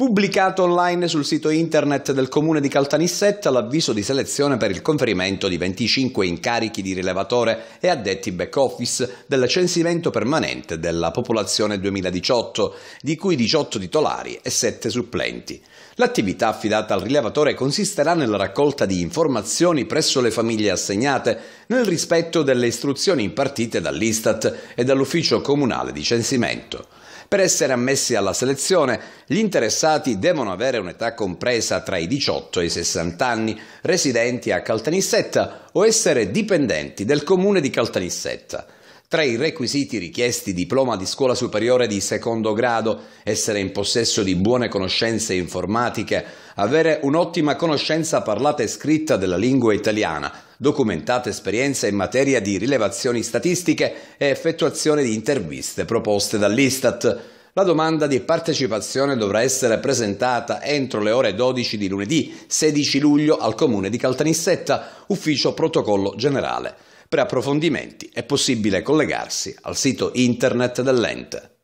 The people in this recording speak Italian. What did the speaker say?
Pubblicato online sul sito internet del comune di Caltanissetta l'avviso di selezione per il conferimento di 25 incarichi di rilevatore e addetti back office del censimento permanente della popolazione 2018, di cui 18 titolari e 7 supplenti. L'attività affidata al rilevatore consisterà nella raccolta di informazioni presso le famiglie assegnate, nel rispetto delle istruzioni impartite dall'Istat e dall'Ufficio Comunale di Censimento. Per essere ammessi alla selezione, gli interessati devono avere un'età compresa tra i 18 e i 60 anni, residenti a Caltanissetta o essere dipendenti del comune di Caltanissetta. Tra i requisiti richiesti diploma di scuola superiore di secondo grado, essere in possesso di buone conoscenze informatiche, avere un'ottima conoscenza parlata e scritta della lingua italiana, documentata esperienza in materia di rilevazioni statistiche e effettuazione di interviste proposte dall'Istat. La domanda di partecipazione dovrà essere presentata entro le ore 12 di lunedì 16 luglio al comune di Caltanissetta, ufficio protocollo generale. Per approfondimenti è possibile collegarsi al sito internet dell'ente.